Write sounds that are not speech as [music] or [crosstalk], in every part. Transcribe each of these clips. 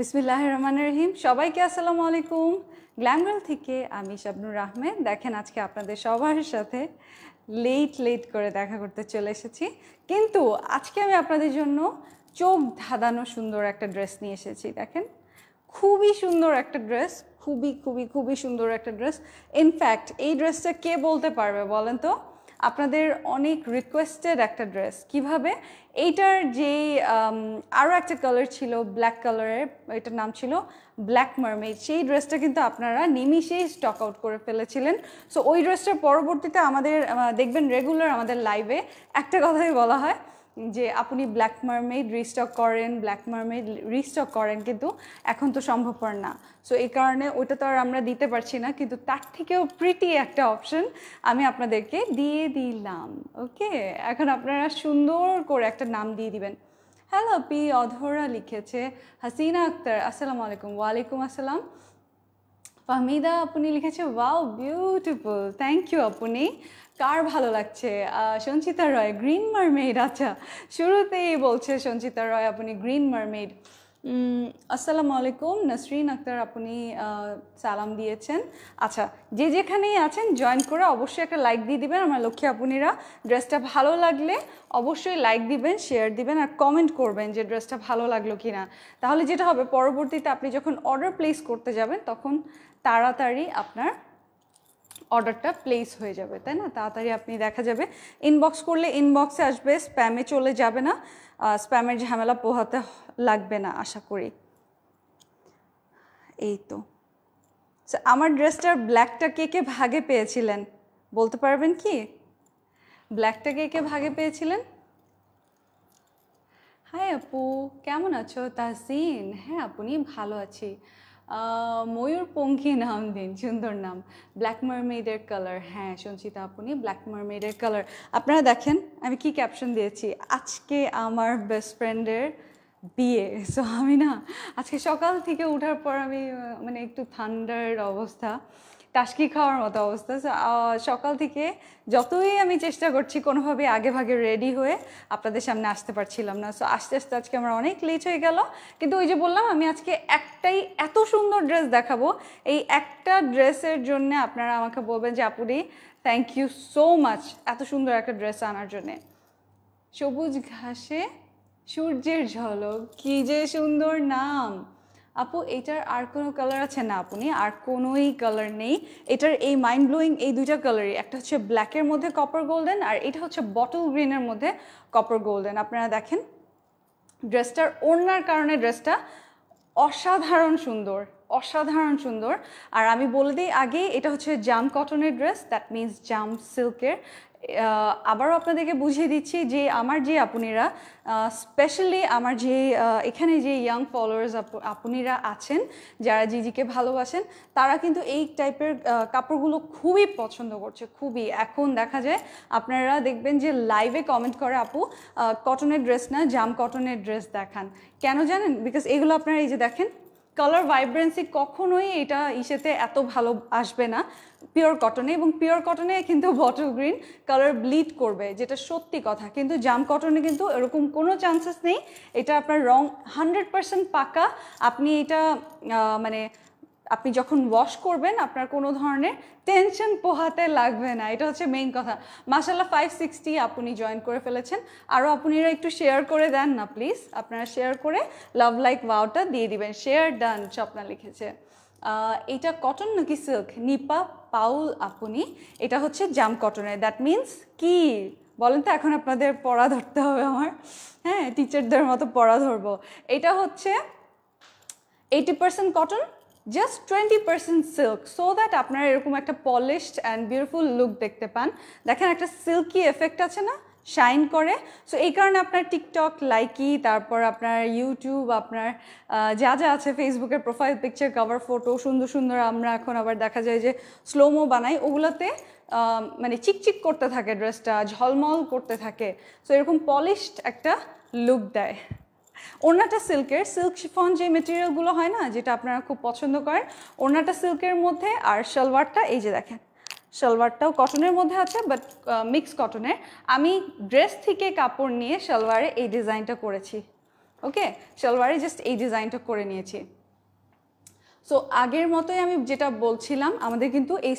বিসমিল্লাহ রহমান রহিম সবাইকে আসসালামু আলাইকুম গ্ল্যামগার্ল থেকে আমি শাবনুর আহমেদ দেখেন আজকে আপনাদের সবার সাথে লেট লেট করে দেখা করতে চলে এসেছি কিন্তু আজকে আমি আপনাদের জন্য চোখ ধাঁধানো সুন্দর একটা ড্রেস নিয়ে এসেছি দেখেন খুবই সুন্দর একটা ড্রেস খুবই খুবই খুবই সুন্দর একটা ড্রেস ইনফ্যাক্ট এই ড্রেসটা কে বলতে পারবে বলেন তো আপনাদের অনেক রিকোয়েস্টেড একটা ড্রেস কিভাবে এইটার যে আরও একটা কালার ছিল ব্ল্যাক কালারের এটার নাম ছিল ব্ল্যাক মার্মেড সেই ড্রেসটা কিন্তু আপনারা নিমিশেই স্টক আউট করে ফেলেছিলেন সো ওই ড্রেসটার পরবর্তীতে আমাদের দেখবেন রেগুলার আমাদের লাইভে একটা কথাই বলা হয় যে আপনি ব্ল্যাক মার্মেড রিস্টক করেন ব্ল্যাক মার্মেড রিস্টক করেন কিন্তু এখন তো সম্ভবপর না সো এই কারণে ওটা তো আর আমরা দিতে পারছি না কিন্তু তার থেকেও প্রিটি একটা অপশন আমি আপনাদেরকে দিয়ে দিলাম ওকে এখন আপনারা সুন্দর করে একটা নাম দিয়ে দিবেন হ্যালো পি অধরা লিখেছে হাসিনা আক্তার আসসালামু আলাইকুম ওয়ালাইকুম আসসালাম ফাহমিদা আপনি লিখেছে ওয়াও বিউটিফুল থ্যাংক ইউ আপনি কার ভালো লাগছে সঞ্চিতা রয় গ্রিন মারমেড আচ্ছা শুরুতেই বলছে সঞ্চিতা রয় আপনি গ্রিন মারমেড আসসালামু আলাইকুম নাসরিন আক্তার আপনি সালাম দিয়েছেন আচ্ছা যে যেখানেই আছেন জয়েন করে অবশ্যই একটা লাইক দিয়ে দিবেন আমার লক্ষ্মী আপুনিরা ড্রেসটা ভালো লাগলে অবশ্যই লাইক দিবেন শেয়ার দিবেন আর কমেন্ট করবেন যে ড্রেসটা ভালো লাগলো কি না তাহলে যেটা হবে পরবর্তীতে আপনি যখন অর্ডার প্লেস করতে যাবেন তখন তাড়াতাড়ি আপনার অর্ডারটা প্লেস হয়ে যাবে তাই না তাড়াতাড়ি আপনি দেখা যাবে ইনবক্স করলে ইনবক্সে আসবে স্প্যামে চলে যাবে না স্প্যামের ঝামেলা পোহাতে লাগবে না আশা করি এই তো আমার ড্রেসটার ব্ল্যাকটা কে কে ভাগে পেয়েছিলেন বলতে পারবেন কি ব্ল্যাকটা কে কে ভাগে পেয়েছিলেন হ্যাঁ আপু কেমন আছো তাহসিন হ্যাঁ আপনি ভালো আছি ময়ূরপঙ্খী নাম দিন সুন্দর নাম ব্ল্যাক মারমেডের কালার হ্যাঁ সঞ্চিতা আপনি ব্ল্যাক মারমেডের কালার আপনারা দেখেন আমি কি ক্যাপশন দিয়েছি আজকে আমার বেস্ট ফ্রেন্ডের বিয়ে সো আমি না আজকে সকাল থেকে ওঠার পর আমি মানে একটু ঠান্ডার অবস্থা টাসকি খাওয়ার মতো অবস্থা সকাল থেকে যতই আমি চেষ্টা করছি কোনোভাবে আগে ভাগে রেডি হয়ে আপনাদের সামনে আসতে পারছিলাম না সো আস্তে আস্তে আজকে আমার অনেক লেট হয়ে গেল কিন্তু ওই যে বললাম আমি আজকে একটাই এত সুন্দর ড্রেস দেখাবো এই একটা ড্রেসের জন্য আপনারা আমাকে বলবেন যে আপুরি থ্যাংক ইউ সো মাচ এত সুন্দর একটা ড্রেস আনার জন্যে সবুজ ঘাসে সূর্যের ঝলক কী যে সুন্দর নাম আপু এটার আর কোনো কালার আছে না আপনি আর কোনোই কালার নেই এটার এই মাইন্ড ব্লোয়িং এই দুইটা কালারই একটা হচ্ছে ব্ল্যাকের মধ্যে কপার গোল্ডেন আর এটা হচ্ছে বটল গ্রিনের মধ্যে কপার গোল্ডেন আপনারা দেখেন ড্রেসটার ওড়নার কারণে ড্রেসটা অসাধারণ সুন্দর অসাধারণ সুন্দর আর আমি বলে দিই আগে এটা হচ্ছে জাম কটনের ড্রেস দ্যাট মিন্স জাম সিল্কের আবারও আপনাদেরকে বুঝিয়ে দিচ্ছি যে আমার যে আপনিরা স্পেশালি আমার যে এখানে যে ইয়াং ফলোয়ার্স আপনিরা আছেন যারা জিজিকে ভালোবাসেন তারা কিন্তু এই টাইপের কাপড়গুলো খুবই পছন্দ করছে খুবই এখন দেখা যায় আপনারা দেখবেন যে লাইভে কমেন্ট করে আপু কটনের ড্রেস না জাম কটনের ড্রেস দেখান কেন জানেন বিকজ এগুলো আপনারা এই যে দেখেন কালার ভাইব্রেন্সি কখনোই এটা ইসেতে এত ভালো আসবে না পিওর কটনে এবং পিওর কটনে কিন্তু বটল গ্রিন কালার ব্লিড করবে যেটা সত্যি কথা কিন্তু জাম কটনে কিন্তু এরকম কোনো চান্সেস নেই এটা আপনার রং হান্ড্রেড পাকা আপনি এটা মানে আপনি যখন ওয়াশ করবেন আপনার কোনো ধরনের টেনশন পোহাতে লাগবে না এটা হচ্ছে মেইন কথা মাসাল্লাহ ফাইভ সিক্সটি আপনি জয়েন করে ফেলেছেন আরও আপনারা একটু শেয়ার করে দেন না প্লিজ আপনারা শেয়ার করে লাভ লাইক ওয়াওটা দিয়ে দিবেন শেয়ার ডান স্বপ্না লিখেছে এটা কটন নাকি সিল্ক নিপা পাউল আপনি এটা হচ্ছে জাম কটনের দ্যাট মিন্স কি বলেন তো এখন আপনাদের পড়া ধরতে হবে আমার হ্যাঁ টিচারদের মতো পড়া ধরবো এটা হচ্ছে eighty percent cotton just twenty percent silk so that আপনারা এরকম একটা পলিশড অ্যান্ড বিউটিফুল লুক দেখতে পান দেখেন একটা সিল্কি এফেক্ট আছে না শাইন করে সো এই কারণে আপনার টিকটক লাইকি তারপর আপনার ইউটিউব আপনার যা যা আছে ফেসবুকের প্রোফাইল পিকচার কভার ফটো সুন্দর সুন্দর আমরা এখন আবার দেখা যায় যে স্লোমো বানাই ওগুলোতে মানে চিকচিক করতে থাকে ড্রেসটা ঝলমল করতে থাকে সো এরকম পলিশড একটা লুক দেয় ওড়নাটা সিল্কের সিল্ক শিফন যে মেটেরিয়ালগুলো হয় না যেটা আপনারা খুব পছন্দ করেন ওড়নাটা সিল্কের মধ্যে আর সালোয়ারটা এই যে দেখেন সালোয়ারটাও কটনের মধ্যে আছে বাট মিক্স কটনের আমি ড্রেস থেকে কাপড় নিয়ে সালোয়ারে এই ডিজাইনটা করেছি ওকে সালোয়ারে জাস্ট এই ডিজাইনটা করে নিয়েছি সো আগের মতোই আমি যেটা বলছিলাম আমাদের কিন্তু এই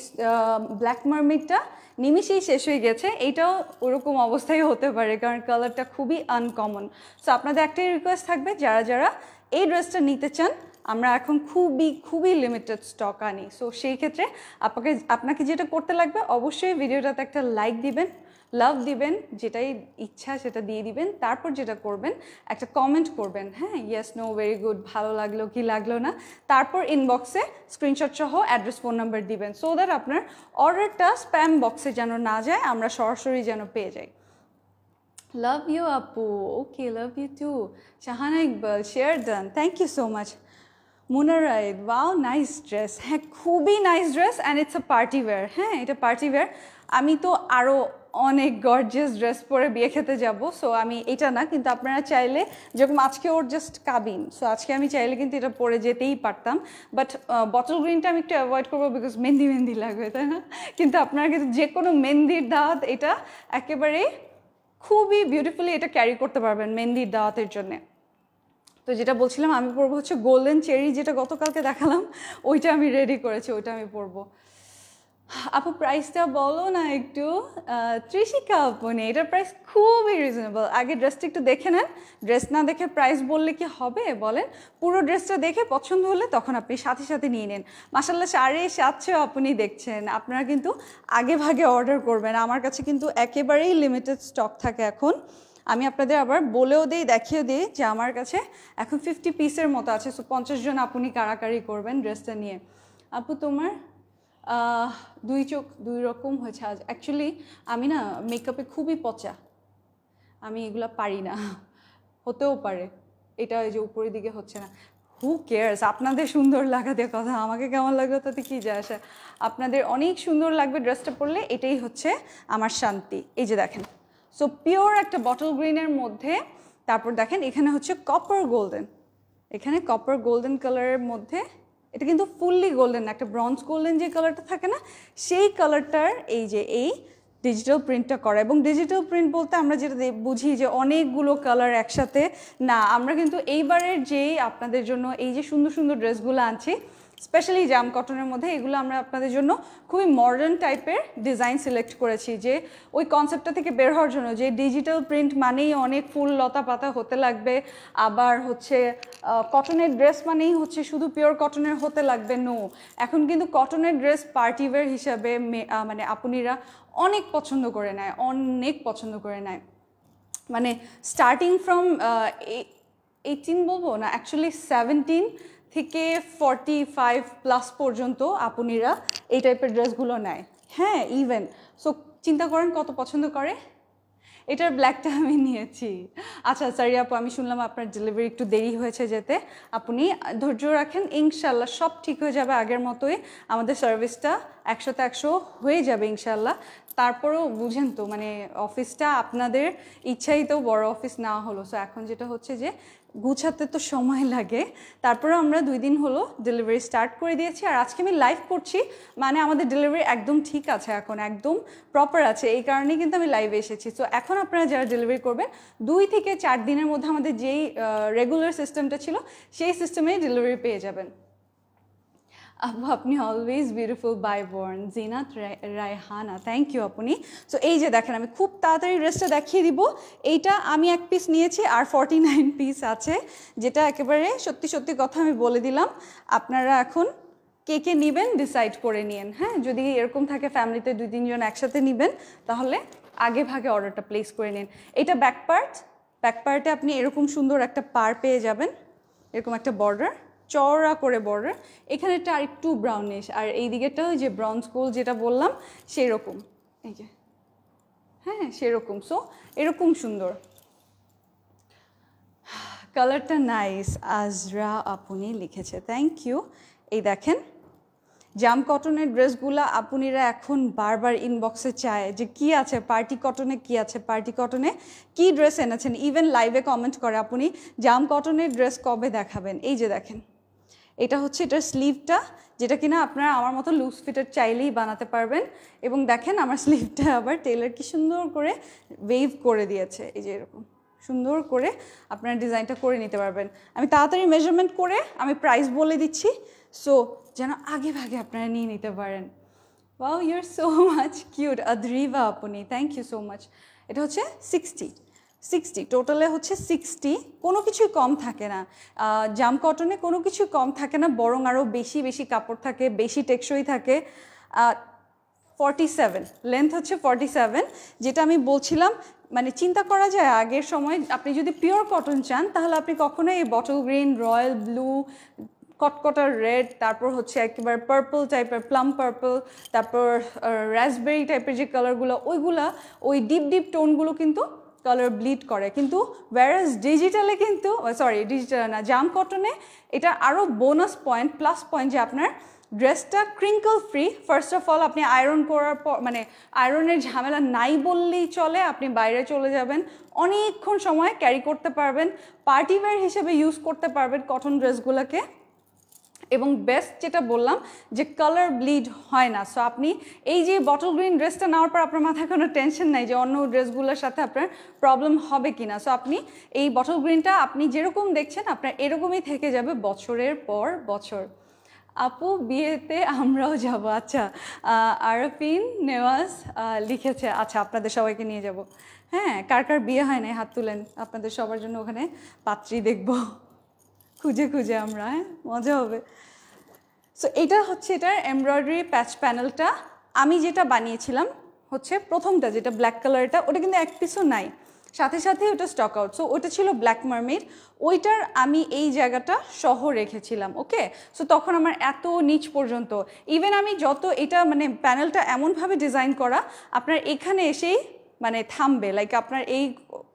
ব্ল্যাক মার্মিটটা নিমিশেই শেষ হয়ে গেছে এইটাও ওরকম অবস্থায় হতে পারে কারণ কালারটা খুবই আনকমন সো আপনাদের একটাই রিকোয়েস্ট থাকবে যারা যারা এই ড্রেসটা নিতে চান আমরা এখন খুবই খুবই লিমিটেড স্টক আনি সো সেই ক্ষেত্রে আপনাকে আপনাকে যেটা করতে লাগবে অবশ্যই ভিডিওটাতে একটা লাইক দিবেন লাভ দিবেন যেটাই ইচ্ছা সেটা দিয়ে দিবেন তারপর যেটা করবেন একটা কমেন্ট করবেন হ্যাঁ ইয়েস নো ভেরি গুড ভালো লাগলো কি লাগলো না তারপর ইনবক্সে স্ক্রিনশট সহ অ্যাড্রেস ফোন নাম্বার দিবেন সো দ্যাট আপনার অর্ডারটা স্প্যাম বক্সে যেন না যায় আমরা সরাসরি যেন পেয়ে যাই লাভ ইউ আপু okay love you too Shahana Iqbal share done thank you so much মুনারাইদ ওয়াও নাইস ড্রেস হ্যাঁ খুবই nice dress and it's a party wear হ্যাঁ এটা পার্টি ওয়্যার আমি তো আরও অনেক গর্জিয়াস ড্রেস পরে বিয়ে খেতে যাব সো আমি এটা না কিন্তু আপনারা চাইলে যেরকম আজকে ওর জাস্ট কাবিন সো আজকে আমি চাইলে কিন্তু এটা পরে যেতেই পারতাম বাট বটল গ্রিনটা আমি একটু অ্যাভয়েড করবো বিকজ মেহেন্দি মেহেন্দি লাগবে তাই না কিন্তু আপনারা কিন্তু যে কোনো মেহেন্দির দাঁত এটা একেবারে খুবই বিউটিফুলি এটা ক্যারি করতে পারবেন মেহেন্দির দাঁতের জন্যে তো যেটা বলছিলাম আমি পরবো হচ্ছে গোল্ডেন চেরি যেটা গতকালকে দেখালাম ওইটা আমি রেডি করেছি ওইটা আমি পরবো আপু প্রাইসটা বলো না একটু ত্রিশিকা আপু নেই এটার প্রাইস খুবই রিজনেবল আগে ড্রেসটা একটু দেখে নেন ড্রেস না দেখে প্রাইস বললে কি হবে বলেন পুরো ড্রেসটা দেখে পছন্দ হলে তখন আপনি সাথে সাথে নিয়ে নেন মাসাল্লাহ সাড়ে সাতশো আপনি দেখছেন আপনারা কিন্তু আগে ভাগে অর্ডার করবেন আমার কাছে কিন্তু একেবারেই লিমিটেড স্টক থাকে এখন আমি আপনাদের আবার বলেও দিই দেখিয়ে দিই যে আমার কাছে এখন ফিফটি পিসের মতো আছে সো পঞ্চাশ জন আপনি কারাকারি করবেন ড্রেসটা নিয়ে আপু তোমার দুই চোখ দুই রকম হয়েছে আজ অ্যাকচুয়ালি আমি না মেকআপে খুবই পচা আমি এগুলো পারি না হতেও পারে এটা যে উপরের দিকে হচ্ছে না হু কেয়ার্স আপনাদের সুন্দর লাগা দেওয়ার কথা আমাকে কেমন লাগলো তাতে কী যায় আসা আপনাদের অনেক সুন্দর লাগবে ড্রেসটা পরলে এটাই হচ্ছে আমার শান্তি এই যে দেখেন সো পিওর একটা বটল গ্রিনের মধ্যে তারপর দেখেন এখানে হচ্ছে কপার গোল্ডেন এখানে কপার গোল্ডেন কালারের মধ্যে এটা কিন্তু ফুললি গোল্ডেন একটা ব্রঞ্জ গোল্ডেন যে কালারটা থাকে না সেই কালারটার এই যে এই ডিজিটাল প্রিন্টটা করা এবং ডিজিটাল প্রিন্ট বলতে আমরা যেটা বুঝি যে অনেকগুলো কালার একসাথে না আমরা কিন্তু এইবারের যেই আপনাদের জন্য এই যে সুন্দর সুন্দর ড্রেসগুলো আনছি স্পেশালি জাম কটনের মধ্যে এগুলো আমরা আপনাদের জন্য খুবই মডার্ন টাইপের ডিজাইন সিলেক্ট করেছি যে ওই কনসেপ্টটা থেকে বের হওয়ার জন্য যে ডিজিটাল প্রিন্ট মানেই অনেক ফুল লতা পাতা হতে লাগবে আবার হচ্ছে কটনের ড্রেস মানেই হচ্ছে শুধু পিওর কটনের হতে লাগবে নো এখন কিন্তু কটনের ড্রেস পার্টিওয়ার হিসাবে মানে আপনিরা অনেক পছন্দ করে নেয় অনেক পছন্দ করে নেয় মানে স্টার্টিং ফ্রম এইটিন বলবো না অ্যাকচুয়ালি সেভেন্টিন থেকে ফর্টি ফাইভ প্লাস পর্যন্ত আপনিরা এই টাইপের ড্রেসগুলো নেয় হ্যাঁ ইভেন সো চিন্তা করেন কত পছন্দ করে এটার ব্ল্যাকটা আমি নিয়েছি আচ্ছা সরি আপু আমি শুনলাম আপনার ডেলিভারি একটু দেরি হয়েছে যেতে আপনি ধৈর্য রাখেন ইনশাল্লাহ সব ঠিক হয়ে যাবে আগের মতোই আমাদের সার্ভিসটা একশোতে একশো হয়ে যাবে ইনশাল্লাহ তারপরেও বুঝেন তো মানে অফিসটা আপনাদের ইচ্ছাই তো বড় অফিস না হলো সো এখন যেটা হচ্ছে যে গুছাতে তো সময় লাগে তারপরে আমরা দুই দিন হলো ডেলিভারি স্টার্ট করে দিয়েছি আর আজকে আমি লাইভ করছি মানে আমাদের ডেলিভারি একদম ঠিক আছে এখন একদম প্রপার আছে এই কারণেই কিন্তু আমি লাইভে এসেছি তো এখন আপনারা যারা ডেলিভারি করবেন দুই থেকে চার দিনের মধ্যে আমাদের যেই রেগুলার সিস্টেমটা ছিল সেই সিস্টেমেই ডেলিভারি পেয়ে যাবেন আপু আপনি always beautiful by born Zinat Rayhana thank you আপনি সো এই যে দেখেন আমি খুব তাড়াতাড়ি ড্রেসটা দেখিয়ে দিব এইটা আমি এক পিস নিয়েছি আর ফর্টি নাইন পিস আছে যেটা একেবারে সত্যি সত্যি কথা আমি বলে দিলাম আপনারা এখন কে কে নেবেন ডিসাইড করে নিন হ্যাঁ যদি এরকম থাকে ফ্যামিলিতে দুই তিনজন একসাথে নেবেন তাহলে আগে ভাগে অর্ডারটা প্লেস করে নিন এটা ব্যাক পার্ট ব্যাক পার্টে আপনি এরকম সুন্দর একটা পার পেয়ে যাবেন এরকম একটা বর্ডার চওড়া করে বর্ডার এখানেরটা আর একটু ব্রাউনিশ আর এই দিকেরটা যে ব্রাউন স্কুল যেটা বললাম সেই রকম এই যে হ্যাঁ সেরকম সো এরকম সুন্দর কালারটা নাইস আজরা আপনি লিখেছে থ্যাংক ইউ এই দেখেন জাম কটনের ড্রেসগুলো আপনিরা এখন বারবার ইনবক্সে চায় যে কি আছে পার্টি কটনে কি আছে পার্টি কটনে কি ড্রেস এনেছেন ইভেন লাইভে কমেন্ট করে আপনি জাম কটনের ড্রেস কবে দেখাবেন এই যে দেখেন এটা হচ্ছে এটার স্লিভটা যেটা কিনা আপনারা আমার মতো লুজ ফিটার চাইলেই বানাতে পারবেন এবং দেখেন আমার স্লিভটা আবার টেলার কি সুন্দর করে ওয়েভ করে দিয়েছে এই যে এরকম সুন্দর করে আপনারা ডিজাইনটা করে নিতে পারবেন আমি তাড়াতাড়ি মেজারমেন্ট করে আমি প্রাইস বলে দিচ্ছি সো যেন আগে ভাগে আপনারা নিয়ে নিতে পারেন wow your so much cute Adriva আপনি থ্যাংক ইউ সো মাচ এটা হচ্ছে সিক্সটি সিক্সটি টোটালে হচ্ছে সিক্সটি কোনো কিছুই কম থাকে না জাম কটনে কোনো কিছুই কম থাকে না বরং আরও বেশি বেশি কাপড় থাকে বেশি টেকসই থাকে ফর্টি সেভেন লেন্থ হচ্ছে ফর্টি সেভেন যেটা আমি বলছিলাম মানে চিন্তা করা যায় আগের সময় আপনি যদি পিওর কটন চান তাহলে আপনি কখনোই এই বটল গ্রিন রয়্যাল ব্লু কটকটার রেড তারপর হচ্ছে একেবারে পার্পল টাইপের প্লাম পার্পল তারপর রাসবেরি টাইপের যে কালারগুলো ওইগুলা ওই ডিপ ডিপ টোনগুলো কিন্তু কালার ব্লিড করে কিন্তু ওয়ারাস ডিজিটালে কিন্তু সরি oh, ডিজিটালে না জাম কটনে এটা আরও বোনাস পয়েন্ট প্লাস পয়েন্ট যে আপনার ড্রেসটা crinkle free first of all আপনি আয়রন করার পর মানে আয়রনের ঝামেলা নাই বললেই চলে আপনি বাইরে চলে যাবেন অনেকক্ষণ সময় ক্যারি করতে পারবেন পার্টিওয়্যার হিসেবে ইউজ করতে পারবেন কটন ড্রেসগুলোকে এবং বেস্ট যেটা বললাম যে কালার ব্লিড হয় না সো আপনি এই যে বটল গ্রিন ড্রেসটা নেওয়ার পর আপনার মাথায় কোনো টেনশন নাই যে অন্য ড্রেসগুলোর সাথে আপনার প্রবলেম হবে কি না সো আপনি এই বটল গ্রিনটা আপনি যেরকম দেখছেন আপনার এরকমই থেকে যাবে বছরের পর বছর আপু বিয়েতে আমরাও যাব আচ্ছা আরফিন নেওয়াজ লিখেছে আচ্ছা আপনাদের সবাইকে নিয়ে যাব হ্যাঁ কার কার বিয়ে হয় না হাত তুলেন আপনাদের সবার জন্য ওখানে পাত্রী দেখবো খুঁজে খুঁজে আমরা হ্যাঁ মজা হবে সো এটা হচ্ছে এটার এমব্রয়ডারি প্যাচ প্যানেলটা আমি যেটা বানিয়েছিলাম হচ্ছে প্রথমটা যেটা ব্ল্যাক কালারটা ওটা কিন্তু এক পিসও নাই সাথে সাথে ওটা স্টক আউট সো ওটা ছিল ব্ল্যাক মার্মেড ওইটার আমি এই জায়গাটা সহ রেখেছিলাম ওকে সো তখন আমার এত নিচ পর্যন্ত ইভেন আমি যত এটা মানে প্যানেলটা এমনভাবে ডিজাইন করা আপনার এখানে এসেই মানে থামবে লাইক আপনার এই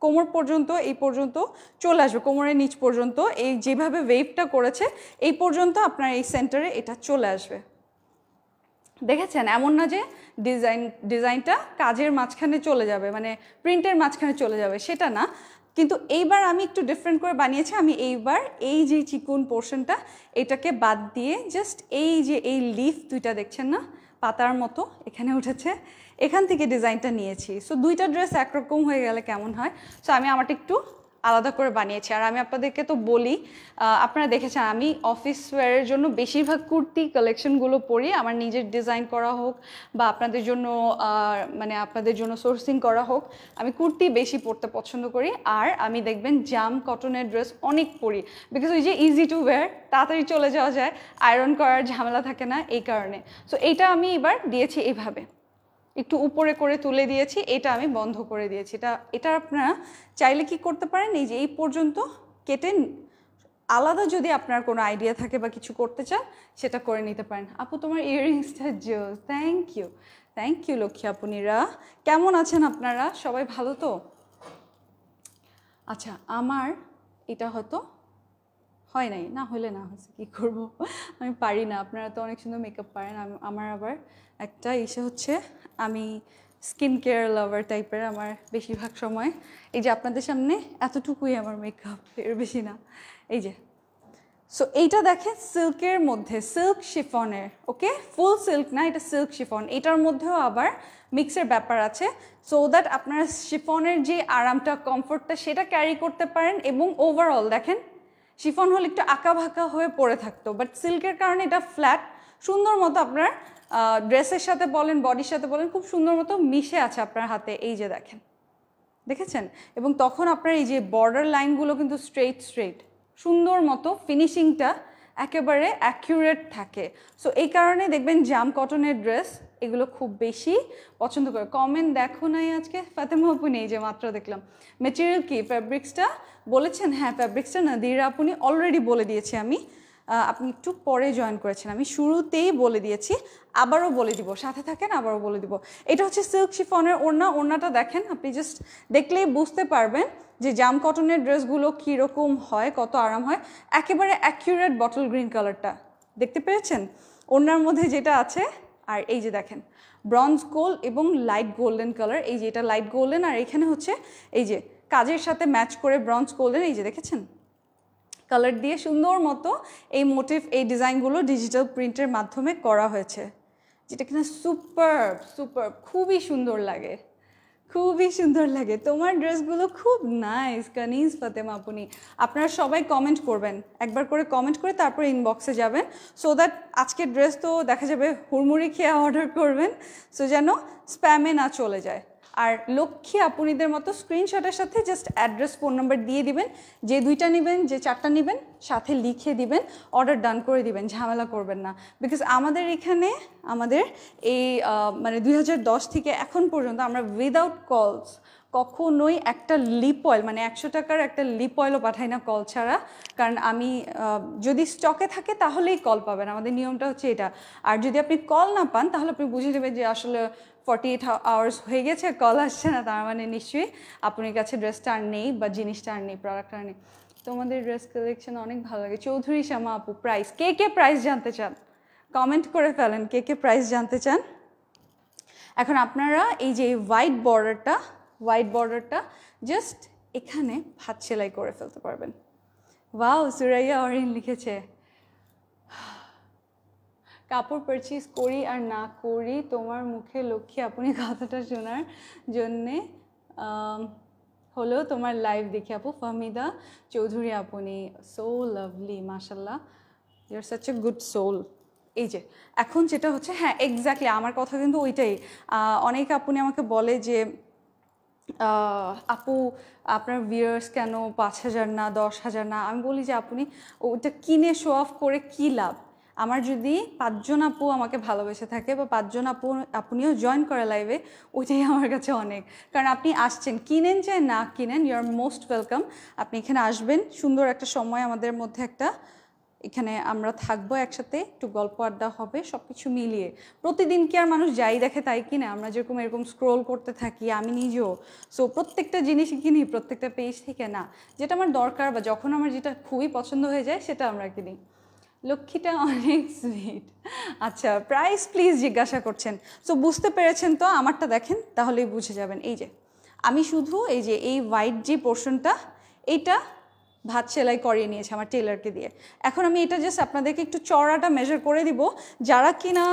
কোমর পর্যন্ত এই পর্যন্ত চলে আসবে কোমরের নিচ পর্যন্ত এই যেভাবে ওয়েভটা করেছে এই পর্যন্ত আপনার এই সেন্টারে এটা চলে আসবে দেখেছেন এমন না যে ডিজাইন ডিজাইনটা কাজের মাঝখানে চলে যাবে মানে প্রিন্টের মাঝখানে চলে যাবে সেটা না কিন্তু এইবার আমি একটু ডিফারেন্ট করে বানিয়েছি আমি এইবার এই যে চিকুন পোর্শনটা এটাকে বাদ দিয়ে জাস্ট এই যে এই লিফ দুইটা দেখছেন না পাতার মতো এখানে উঠেছে এখান থেকে ডিজাইনটা নিয়েছি সো দুইটা ড্রেস একরকম হয়ে গেলে কেমন হয় সো আমি আমারটা একটু আলাদা করে বানিয়েছি আর আমি আপনাদেরকে তো বলি আপনারা দেখেছেন আমি অফিস ওয়্যারের জন্য বেশিরভাগ কুর্তি কালেকশনগুলো পরি আমার নিজের ডিজাইন করা হোক বা আপনাদের জন্য মানে আপনাদের জন্য সোর্সিং করা হোক আমি কুর্তি বেশি পরতে পছন্দ করি আর আমি দেখবেন জাম কটনের ড্রেস অনেক পরি বিকজ ওই যে ইজি টু ওয়্যার তাড়াতাড়ি চলে যাওয়া যায় আয়রন করার ঝামেলা থাকে না এই কারণে সো এইটা আমি এবার দিয়েছি এইভাবে একটু উপরে করে তুলে দিয়েছি এটা আমি বন্ধ করে দিয়েছি এটা এটা আপনারা চাইলে কি করতে পারেন এই যে এই পর্যন্ত কেটে আলাদা যদি আপনার কোনো আইডিয়া থাকে বা কিছু করতে চান সেটা করে নিতে পারেন আপু তোমার ইয়াররিংসটা জিও থ্যাংক ইউ থ্যাংক ইউ লক্ষ্মী আপুনিরা কেমন আছেন আপনারা সবাই ভালো তো আচ্ছা আমার এটা হয়তো হয় নাই না হলে না হয়েছে কী করবো আমি পারি না আপনারা তো অনেক সুন্দর মেকআপ পারেন আমার আবার একটা ইসে হচ্ছে আমি স্কিন কেয়ার লাভার টাইপের আমার বেশিরভাগ সময় এই যে আপনাদের সামনে এতটুকুই আমার মেকআপ এর বেশি না এই যে সো এইটা দেখেন সিল্কের মধ্যে সিল্ক শিফনের ওকে ফুল সিল্ক না এটা সিল্ক শিফন এটার মধ্যেও আবার মিক্সের ব্যাপার আছে সো দ্যাট আপনারা শিফনের যে আরামটা কমফোর্টটা সেটা ক্যারি করতে পারেন এবং ওভারঅল দেখেন শিফন হলে একটু আঁকা ভাঁকা হয়ে পড়ে থাকতো বাট সিল্কের কারণে এটা ফ্ল্যাট সুন্দর মতো আপনার ড্রেসের সাথে বলেন বডির সাথে বলেন খুব সুন্দর মতো মিশে আছে আপনার হাতে এই যে দেখেন দেখেছেন এবং তখন আপনার এই যে বর্ডার লাইনগুলো কিন্তু স্ট্রেট স্ট্রেট সুন্দর মতো ফিনিশিংটা একেবারে অ্যাকিউরেট থাকে সো এই কারণে দেখবেন জাম কটনের ড্রেস এগুলো খুব বেশি পছন্দ করে কমেন্ট দেখো নাই আজকে ফাতেমা আপু নেই যে মাত্র দেখলাম মেটেরিয়াল কি ফ্যাব্রিক্সটা বলেছেন হ্যাঁ ফ্যাব্রিক্সটা না নাদিরা আপনি অলরেডি বলে দিয়েছি আমি আপনি একটু পরে জয়েন করেছেন আমি শুরুতেই বলে দিয়েছি আবারও বলে দিব সাথে থাকেন আবারও বলে দিব এটা হচ্ছে সিল্ক শিফনের ওড়না ওড়নাটা দেখেন আপনি জাস্ট দেখলেই বুঝতে পারবেন যে জাম কটনের ড্রেসগুলো কীরকম হয় কত আরাম হয় একেবারে অ্যাকিউরেট বটল গ্রিন কালারটা দেখতে পেরেছেন ওড়নার মধ্যে যেটা আছে আর এই যে দেখেন ব্রঞ্জ গোল এবং লাইট গোল্ডেন কালার এই যে এটা লাইট গোল্ডেন আর এখানে হচ্ছে এই যে কাজের সাথে ম্যাচ করে ব্রঞ্জ গোল্ডেন এই যে দেখেছেন কালার দিয়ে সুন্দর মতো এই মোটিভ এই ডিজাইনগুলো ডিজিটাল প্রিন্টের মাধ্যমে করা হয়েছে যেটা কিনা সুপার সুপার খুবই সুন্দর লাগে খুবই সুন্দর লাগে তোমার ড্রেসগুলো খুব নাইস কানিস ফাতেমা আপনি আপনারা সবাই কমেন্ট করবেন একবার করে কমেন্ট করে তারপর ইনবক্সে যাবেন সো দ্যাট আজকের ড্রেস তো দেখা যাবে হুড়মুড়ি খেয়ে অর্ডার করবেন সো যেন স্প্যামে না চলে যায় আর লক্ষ্মী আপুনিদের মতো স্ক্রিনশটের সাথে জাস্ট অ্যাড্রেস ফোন নাম্বার দিয়ে দিবেন যে দুইটা নেবেন যে চারটা নেবেন সাথে লিখে দিবেন অর্ডার ডান করে দিবেন ঝামেলা করবেন না বিকজ আমাদের এখানে আমাদের এই মানে দুই থেকে এখন পর্যন্ত আমরা উইদাউট কলস কখনোই একটা লিপ অয়েল মানে একশো টাকার একটা লিপ অয়েলও পাঠাই না কল ছাড়া কারণ আমি যদি স্টকে থাকে তাহলেই কল পাবেন আমাদের নিয়মটা হচ্ছে এটা আর যদি আপনি কল না পান তাহলে আপনি বুঝে নেবেন যে আসলে ফর্টি এইট আওয়ার্স হয়ে গেছে কল আসছে না তার মানে নিশ্চয়ই আপনার কাছে ড্রেসটা আর নেই বা জিনিসটা আর নেই প্রোডাক্টটা আর নেই তোমাদের ড্রেস কালেকশন অনেক ভালো লাগে চৌধুরী শ্যামা আপু প্রাইস কে কে প্রাইস জানতে চান কমেন্ট করে ফেলেন কে কে প্রাইস জানতে চান এখন আপনারা এই যে হোয়াইট বর্ডারটা হোয়াইট বর্ডারটা জাস্ট এখানে হাত সেলাই করে ফেলতে পারবেন ওয়াও সুরাইয়া অরিন লিখেছে কাপড় পারচেস করি আর না করি তোমার মুখে লক্ষ্মী আপনি কথাটা শোনার জন্যে হলেও তোমার লাইভ দেখি আপু ফাহমিদা চৌধুরী আপনি সো লাভলি মাসাল্লাহ your such a good soul এই যে এখন যেটা হচ্ছে হ্যাঁ এক্স্যাক্টলি আমার কথা কিন্তু ওইটাই অনেক আপনি আমাকে বলে যে আপু আপনার ভিউয়ার্স কেন পাঁচ হাজার না দশ হাজার না আমি বলি যে আপনি ওটা কিনে শো অফ করে কি লাভ আমার যদি পাঁচজন আপু আমাকে ভালোবেসে থাকে বা পাঁচজন আপু আপনিও জয়েন করে লাইভে ওইটাই আমার কাছে অনেক কারণ আপনি আসছেন কিনেন চাই না কিনেন ইউ আর মোস্ট ওয়েলকাম আপনি এখানে আসবেন সুন্দর একটা সময় আমাদের মধ্যে একটা এখানে আমরা থাকবো একসাথে একটু গল্প আড্ডা হবে সব কিছু মিলিয়ে প্রতিদিন কি আর মানুষ যাই দেখে তাই কি না আমরা যেরকম এরকম স্ক্রোল করতে থাকি আমি নিজেও সো প্রত্যেকটা জিনিস কিনি প্রত্যেকটা পেজ থেকে না যেটা আমার দরকার বা যখন আমার যেটা খুবই পছন্দ হয়ে যায় সেটা আমরা কিনি লক্ষ্মীটা অনেক সুইট আচ্ছা প্রাইস প্লিজ জিজ্ঞাসা করছেন সো বুঝতে পেরেছেন তো আমারটা দেখেন তাহলেই বুঝে যাবেন এই যে আমি শুধু এই যে এই হোয়াইট যে পোর্শনটা এইটা ভাত সেলাই করিয়ে নিয়েছে আমার টেলারকে দিয়ে এখন আমি এটা জাস্ট আপনাদেরকে একটু চড়াটা মেজার করে দিব যারা কিনা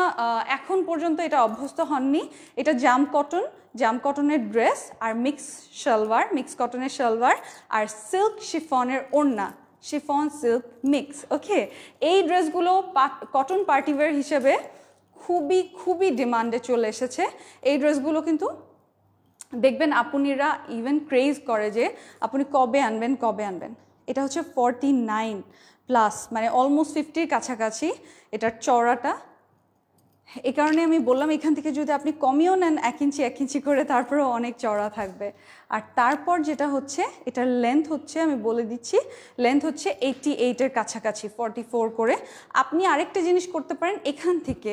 এখন পর্যন্ত এটা অভ্যস্ত হননি এটা জাম কটন জাম কটনের ড্রেস আর মিক্স সালোয়ার মিক্স কটনের সালোয়ার আর সিল্ক শিফনের ওড়না শিফন সিল্ক মিক্স ওকে এই ড্রেসগুলো কটন পার্টিওয়ার হিসেবে খুবই খুবই ডিমান্ডে চলে এসেছে এই ড্রেসগুলো কিন্তু দেখবেন আপনিরা ইভেন ক্রেজ করে যে আপনি কবে আনবেন কবে আনবেন এটা হচ্ছে ফর্টি নাইন প্লাস মানে অলমোস্ট ফিফটির কাছাকাছি এটার চড়াটা এ কারণে আমি বললাম এখান থেকে যদি আপনি কমিও নেন এক ইঞ্চি এক ইঞ্চি করে তারপরেও অনেক চড়া থাকবে আর তারপর যেটা হচ্ছে এটার লেন্থ হচ্ছে আমি বলে দিচ্ছি লেন্থ হচ্ছে এইটি এইটের কাছাকাছি ফর্টি ফোর করে আপনি আরেকটা জিনিস করতে পারেন এখান থেকে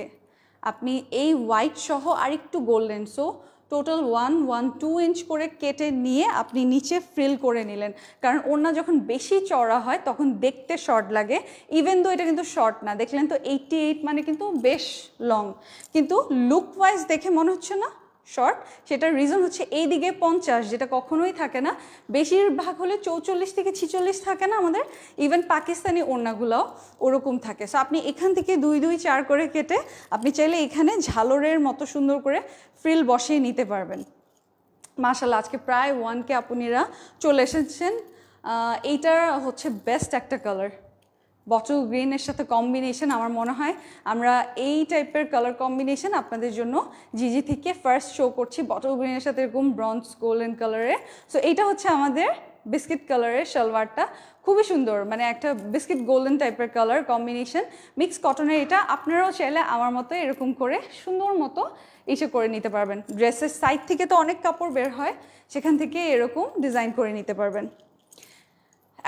আপনি এই হোয়াইট সহ আরেকটু golden so total one one two inch করে কেটে নিয়ে আপনি নিচে ফ্রিল করে নিলেন কারণ ওড়না যখন বেশি চড়া হয় তখন দেখতে শর্ট লাগে ইভেন দো এটা কিন্তু শর্ট না দেখলেন তো এইটটি এইট মানে কিন্তু বেশ লং কিন্তু লুক ওয়াইজ দেখে মনে হচ্ছে না শর্ট সেটার রিজন হচ্ছে এই দিকে পঞ্চাশ যেটা কখনোই থাকে না বেশিরভাগ হলে চৌচল্লিশ থেকে ছিচল্লিশ থাকে না আমাদের ইভেন পাকিস্তানি ওড়নাগুলোও ওরকম থাকে সো আপনি এখান থেকে দুই দুই চার করে কেটে আপনি চাইলে এখানে ঝালরের মতো সুন্দর করে ফ্রিল বসিয়ে নিতে পারবেন মার্শাল আজকে প্রায় ওয়ানকে আপনিরা চলে এসেছেন এইটা হচ্ছে বেস্ট একটা কালার বটল গ্রিনের সাথে কম্বিনেশন আমার মনে হয় আমরা এই টাইপের কালার কম্বিনেশন আপনাদের জন্য জিজি থেকে ফার্স্ট শো করছি বটল গ্রিনের সাথে এরকম ব্রঞ্জ গোল্ডেন কালারে সো এইটা হচ্ছে আমাদের বিস্কিট কালারের সালোয়ারটা খুবই সুন্দর মানে একটা বিস্কিট গোল্ডেন টাইপের কালার কম্বিনেশন মিক্স কটনের এটা আপনারাও চাইলে আমার মতো এরকম করে সুন্দর মতো এসে করে নিতে পারবেন ড্রেসের সাইড থেকে তো অনেক কাপড় বের হয় সেখান থেকে এরকম ডিজাইন করে নিতে পারবেন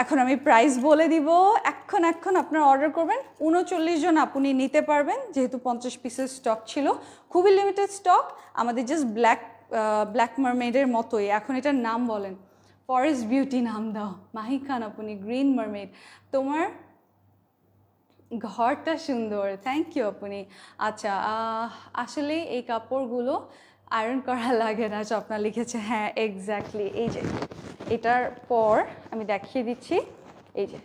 এখন আমি প্রাইস বলে দিব এখন এখন আপনার অর্ডার করবেন উনচল্লিশ জন আপনি নিতে পারবেন যেহেতু পঞ্চাশ পিসের স্টক ছিল খুবই লিমিটেড স্টক আমাদের জাস্ট ব্ল্যাক ব্ল্যাক মারমেডের মতোই এখন এটার নাম বলেন ফরেস্ট বিউটি নাম দাও মাহি খান আপনি গ্রিন মারমেড তোমার ঘরটা সুন্দর থ্যাংক ইউ আপনি আচ্ছা আসলে এই কাপড়গুলো আয়রন করা লাগে না আপনার লিখেছে হ্যাঁ এক্স্যাক্টলি এই যে এটার পর আমি দেখিয়ে দিচ্ছি এই যে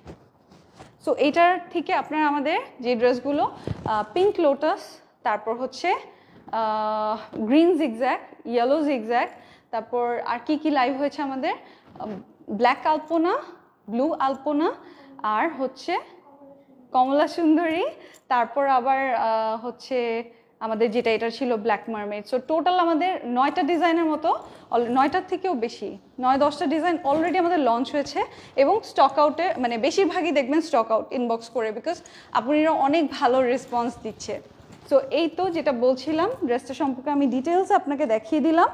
সো এইটার থেকে আপনার আমাদের যে ড্রেসগুলো পিঙ্ক লোটাস তারপর হচ্ছে গ্রিন জিগজ্যাক ইয়েলো জিগজ্যাক তারপর আর কি কি লাইভ হয়েছে আমাদের ব্ল্যাক আলপনা ব্লু আলপনা আর হচ্ছে কমলা সুন্দরী তারপর আবার হচ্ছে আমাদের যেটা এটা ছিল ব্ল্যাক মার্মেড সো টোটাল আমাদের নয়টা ডিজাইনের মতো নয়টার থেকেও বেশি নয় দশটা ডিজাইন অলরেডি আমাদের লঞ্চ হয়েছে এবং স্টক আউটে মানে বেশিরভাগই দেখবেন স্টক আউট ইনবক্স করে বিকজ আপনারা অনেক ভালো রেসপন্স দিচ্ছে সো এই তো যেটা বলছিলাম ড্রেসটা সম্পর্কে আমি ডিটেলস আপনাকে দেখিয়ে দিলাম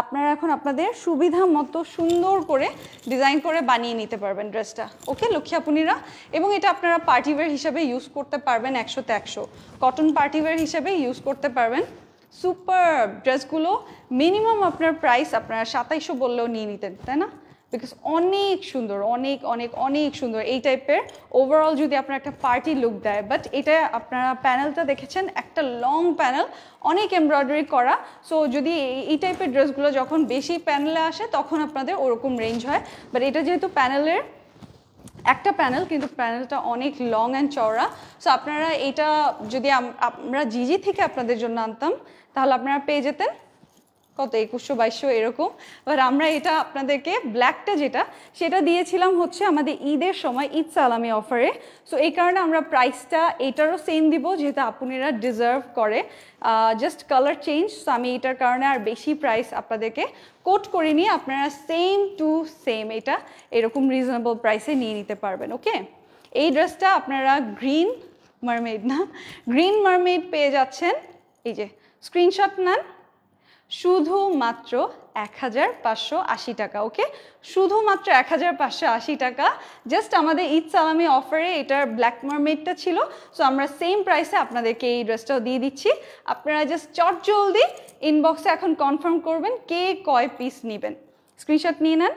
আপনারা এখন আপনাদের সুবিধা মতো সুন্দর করে ডিজাইন করে বানিয়ে নিতে পারবেন ড্রেসটা ওকে লক্ষ্মী আপনিরা এবং এটা আপনারা পার্টিওয়্যার হিসাবে ইউজ করতে পারবেন একশোতে একশো কটন পার্টিওয়ার হিসাবে ইউজ করতে পারবেন সুপার ড্রেসগুলো মিনিমাম আপনার প্রাইস আপনারা সাতাইশো বললেও নিয়ে নিতেন তাই না বিকজ অনেক সুন্দর অনেক অনেক অনেক সুন্দর এই টাইপের ওভারঅল যদি আপনার একটা পার্টি লুক দেয় বাট এটা আপনারা প্যানেলটা দেখেছেন একটা লং প্যানেল অনেক এমব্রয়ডারি করা সো যদি এই টাইপের ড্রেসগুলো যখন বেশি প্যানেলে আসে তখন আপনাদের ওরকম রেঞ্জ হয় বাট এটা যেহেতু প্যানেলের একটা প্যানেল কিন্তু প্যানেলটা অনেক লং অ্যান্ড চওড়া সো আপনারা এটা যদি আমরা জিজি থেকে আপনাদের জন্য আনতাম তাহলে আপনারা পেয়ে যেতেন কত একুশশো বাইশশো এরকম এবার আমরা এটা আপনাদেরকে ব্ল্যাকটা যেটা সেটা দিয়েছিলাম হচ্ছে আমাদের ঈদের সময় ঈদ সালামি অফারে সো এই কারণে আমরা প্রাইসটা এটারও সেম দিব যেহেতু আপনারা ডিজার্ভ করে জাস্ট কালার চেঞ্জ সো আমি এটার কারণে আর বেশি প্রাইস আপনাদেরকে কোট করে নিয়ে আপনারা সেম টু সেম এটা এরকম রিজনেবল প্রাইসে নিয়ে নিতে পারবেন ওকে এই ড্রেসটা আপনারা গ্রিন মারমেড না গ্রিন মারমেড পেয়ে যাচ্ছেন এই যে স্ক্রিনশট নেন শুধুমাত্র এক হাজার পাঁচশো আশি টাকা ওকে শুধুমাত্র এক হাজার পাঁচশো আশি টাকা জাস্ট আমাদের ঈদ সালামি অফারে এটার ব্ল্যাক মার্মেডটা ছিল সো আমরা সেম প্রাইসে আপনাদেরকে এই ড্রেসটাও দিয়ে দিচ্ছি আপনারা জাস্ট চট জলদি ইনবক্সে এখন কনফার্ম করবেন কে কয় পিস নেবেন স্ক্রিনশট নিয়ে নেন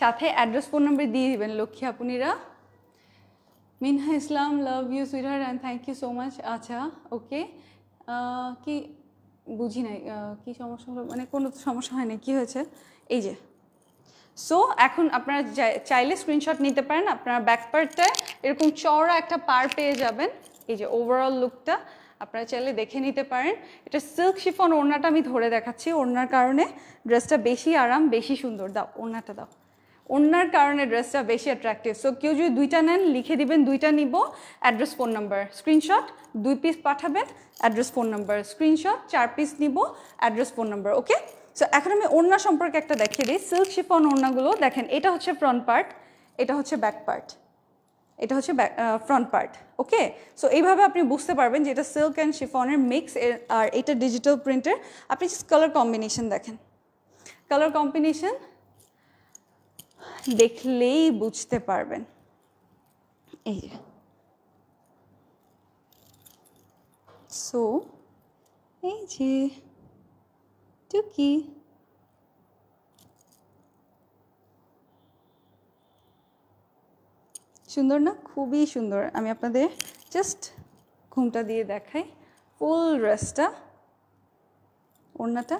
সাথে অ্যাড্রেস ফোন নম্বর দিয়ে দিবেন লক্ষ্মী আপুনিরা Minha Islam love you sweeter and thank you so much আচ্ছা ওকে কি বুঝি নাই uh, কী সমস্যা হলো মানে কোনো সমস্যা হয় না কী হয়েছে এই যে সো এখন আপনারা চাইলে স্ক্রিনশট নিতে পারেন আপনার ব্যাক পার্টটায় এরকম চওড়া একটা পার পেয়ে যাবেন এই যে ওভারঅল লুকটা আপনারা চাইলে দেখে নিতে পারেন এটা সিল্ক শিফন ওড়নাটা আমি ধরে দেখাচ্ছি ওড়নার কারণে ড্রেসটা বেশি আরাম বেশি সুন্দর দাও ওড়নাটা দাও ওনার কারণে ড্রেসটা বেশি অ্যাট্রাকটিভ সো কেউ যদি দুইটা নেন লিখে দিবেন দুইটা নিব অ্যাড্রেস ফোন নাম্বার স্ক্রিনশট দুই পিস পাঠাবেন অ্যাড্রেস ফোন নাম্বার স্ক্রিনশট চার পিস নিব address phone number okay so এখন আমি ওড়না সম্পর্কে একটা দেখিয়ে দিই সিল্ক শিফন ওড়নাগুলো দেখেন এটা হচ্ছে ফ্রন্ট পার্ট এটা হচ্ছে ব্যাক পার্ট এটা হচ্ছে ফ্রন্ট পার্ট ওকে সো এইভাবে আপনি বুঝতে পারবেন যে এটা সিল্ক অ্যান্ড শিফনের মিক্স আর এটা ডিজিটাল প্রিন্টের আপনি জাস্ট কালার কম্বিনেশন দেখেন কালার কম্বিনেশন দেখলেই বুঝতে পারবেন এই যে সো এই যে টুকি সুন্দর না খুবই সুন্দর আমি আপনাদের জাস্ট ঘুমটা দিয়ে দেখাই ফুল ড্রেসটা ওড়নাটা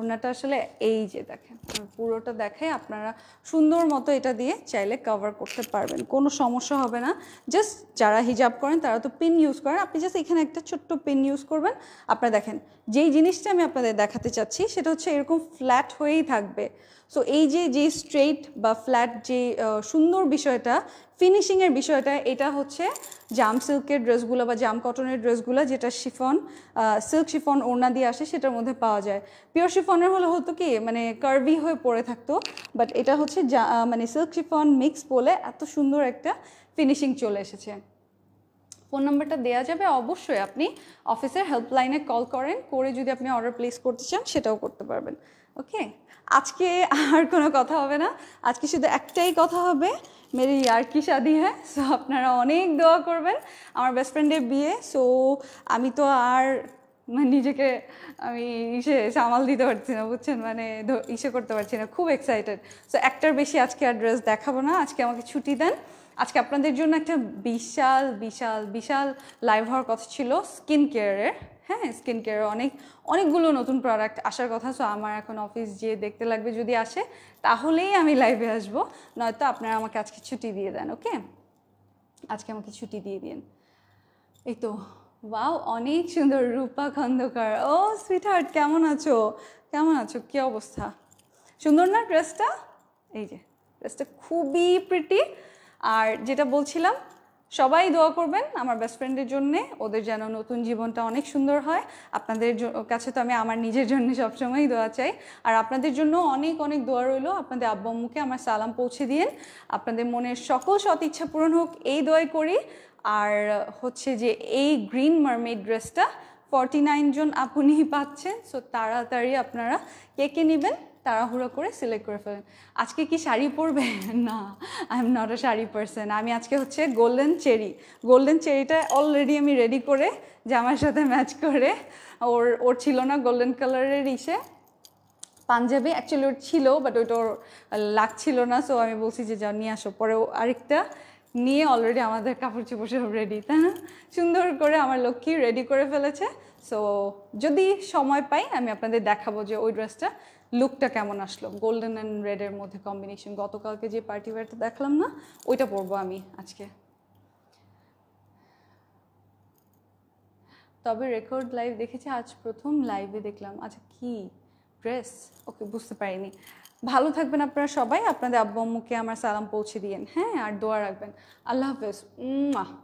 ওনাটা আসলে এই যে দেখেন হ্যাঁ, পুরোটা দেখে আপনারা সুন্দর মতো এটা দিয়ে চাইলে কভার করতে পারবেন কোনো সমস্যা হবে না জাস্ট যারা হিজাব করেন তারা তো পিন ইউজ করেন আপনি জাস্ট এখানে একটা ছোট্ট পিন ইউজ করবেন আপনারা দেখেন যেই জিনিসটা আমি আপনাদের দেখাতে চাচ্ছি সেটা হচ্ছে এরকম ফ্ল্যাট হয়েই থাকবে সো এই যে যে স্ট্রেট বা ফ্ল্যাট যে সুন্দর বিষয়টা ফিনিশিংয়ের বিষয়টা এটা হচ্ছে জাম সিল্কের ড্রেসগুলো বা জাম কটনের ড্রেসগুলো যেটা শিফন সিল্ক শিফন ওড়না দিয়ে আসে সেটার মধ্যে পাওয়া যায় পিওর শিফনের হলে হতো কি মানে কার্ভি হয়ে পড়ে থাকতো বাট এটা হচ্ছে মানে সিল্ক শিফন মিক্স বলে এত সুন্দর একটা ফিনিশিং চলে এসেছে ফোন নাম্বারটা দেওয়া যাবে অবশ্যই আপনি অফিসের হেল্পলাইনে কল করেন করে যদি আপনি অর্ডার প্লেস করতে চান সেটাও করতে পারবেন ওকে আজকে আর কোনো কথা হবে না আজকে শুধু একটাই কথা হবে মেরি আর কি শাদি হ্যাঁ সো আপনারা অনেক দোয়া করবেন আমার বেস্ট ফ্রেন্ডের বিয়ে সো আমি তো আর মানে নিজেকে আমি ইসে সামাল দিতে পারছি না বুঝছেন মানে ইসে করতে পারছি না খুব এক্সাইটেড সো একটার বেশি আজকে আর ড্রেস দেখাবো না আজকে আমাকে ছুটি দেন আজকে আপনাদের জন্য একটা বিশাল বিশাল বিশাল লাইভ হওয়ার কথা ছিল স্কিন কেয়ারের হ্যাঁ স্কিন কেয়ারের অনেক অনেকগুলো নতুন প্রোডাক্ট আসার কথা সো আমার এখন অফিস যেয়ে দেখতে লাগবে যদি আসে তাহলেই আমি লাইভে আসবো নয়তো আপনারা আমাকে আজকে ছুটি দিয়ে দেন ওকে আজকে আমাকে ছুটি দিয়ে দিন এই তো বাউ অনেক সুন্দর Rupa Khandakar oh sweetheart কেমন আছো কেমন আছো কী অবস্থা সুন্দর না ড্রেসটা এই যে ড্রেসটা খুবই প্রিটি আর যেটা বলছিলাম সবাই দোয়া করবেন আমার বেস্ট ফ্রেন্ডের জন্যে ওদের যেন নতুন জীবনটা অনেক সুন্দর হয় আপনাদের কাছে তো আমি আমার নিজের জন্য সবসময়ই দোয়া চাই আর আপনাদের জন্য অনেক অনেক দোয়া রইল আপনাদের আব্বু মুখে আমার সালাম পৌঁছে দিন আপনাদের মনের সকল ইচ্ছা পূরণ হোক এই দোয়াই করি আর হচ্ছে যে এই গ্রিন মার্মেড ড্রেসটা ফর্টি জন আপনি পাচ্ছেন সো তাড়াতাড়ি আপনারা কে কে নেবেন তাড়াহুড়ো করে সিলেক্ট করে ফেলেন আজকে কি শাড়ি পরবে [laughs] না I am not a sari person আমি আজকে হচ্ছে গোল্ডেন চেরি গোল্ডেন চেরিটা অলরেডি আমি রেডি করে জামার সাথে ম্যাচ করে ওর ওর ছিল না গোল্ডেন কালারের ইসে পাঞ্জাবি অ্যাকচুয়ালি ওর ছিল বাট ওইটা ওর লাগছিল না সো আমি বলছি যে যাও নিয়ে আসো পরে আরেকটা নিয়ে অলরেডি আমাদের কাপড় চুপড় সব রেডি তাই না সুন্দর করে আমার লক্ষ্মী রেডি করে ফেলেছে সো যদি সময় পাই আমি আপনাদের দেখাবো যে ওই ড্রেসটা লুকটা কেমন আসলো গোল্ডেন অ্যান্ড রেডের মধ্যে কম্বিনেশন গতকালকে যে পার্টি ওয়ারটা দেখলাম না ওইটা পরবো আমি আজকে তবে রেকর্ড লাইভ দেখেছি আজ প্রথম লাইভে দেখলাম আচ্ছা কি ড্রেস ওকে বুঝতে পারিনি ভালো থাকবেন আপনারা সবাই আপনাদের আব্বা আম্মুকে আমার সালাম পৌঁছে দিয়েন হ্যাঁ আর দোয়া রাখবেন আল্লাহ হাফেজ